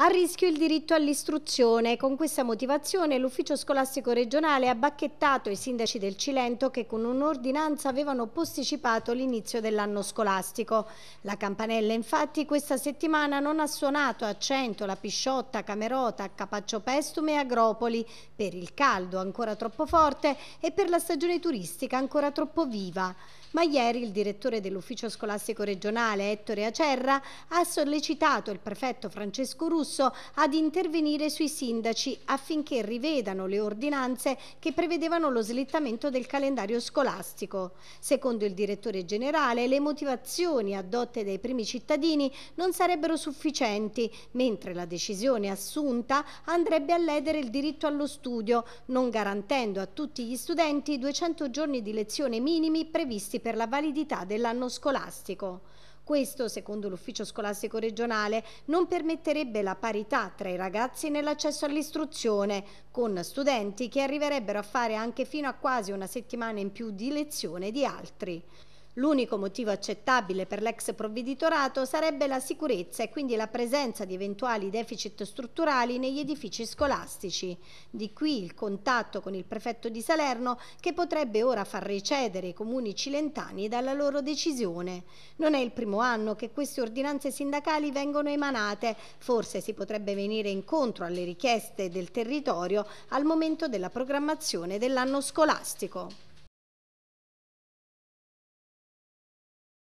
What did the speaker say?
A rischio il diritto all'istruzione. Con questa motivazione l'ufficio scolastico regionale ha bacchettato i sindaci del Cilento che con un'ordinanza avevano posticipato l'inizio dell'anno scolastico. La campanella infatti questa settimana non ha suonato a Centola, Pisciotta, Camerota, Capaccio Pestume e Agropoli per il caldo ancora troppo forte e per la stagione turistica ancora troppo viva. Ma ieri il direttore dell'ufficio scolastico regionale Ettore Acerra ha sollecitato il prefetto Francesco Russo Russo ad intervenire sui sindaci affinché rivedano le ordinanze che prevedevano lo slittamento del calendario scolastico. Secondo il direttore generale, le motivazioni adotte dai primi cittadini non sarebbero sufficienti, mentre la decisione assunta andrebbe a ledere il diritto allo studio, non garantendo a tutti gli studenti 200 giorni di lezione minimi previsti per la validità dell'anno scolastico. Questo, secondo l'Ufficio Scolastico Regionale, non permetterebbe la parità tra i ragazzi nell'accesso all'istruzione, con studenti che arriverebbero a fare anche fino a quasi una settimana in più di lezione di altri. L'unico motivo accettabile per l'ex provveditorato sarebbe la sicurezza e quindi la presenza di eventuali deficit strutturali negli edifici scolastici. Di qui il contatto con il prefetto di Salerno che potrebbe ora far recedere i comuni cilentani dalla loro decisione. Non è il primo anno che queste ordinanze sindacali vengono emanate, forse si potrebbe venire incontro alle richieste del territorio al momento della programmazione dell'anno scolastico.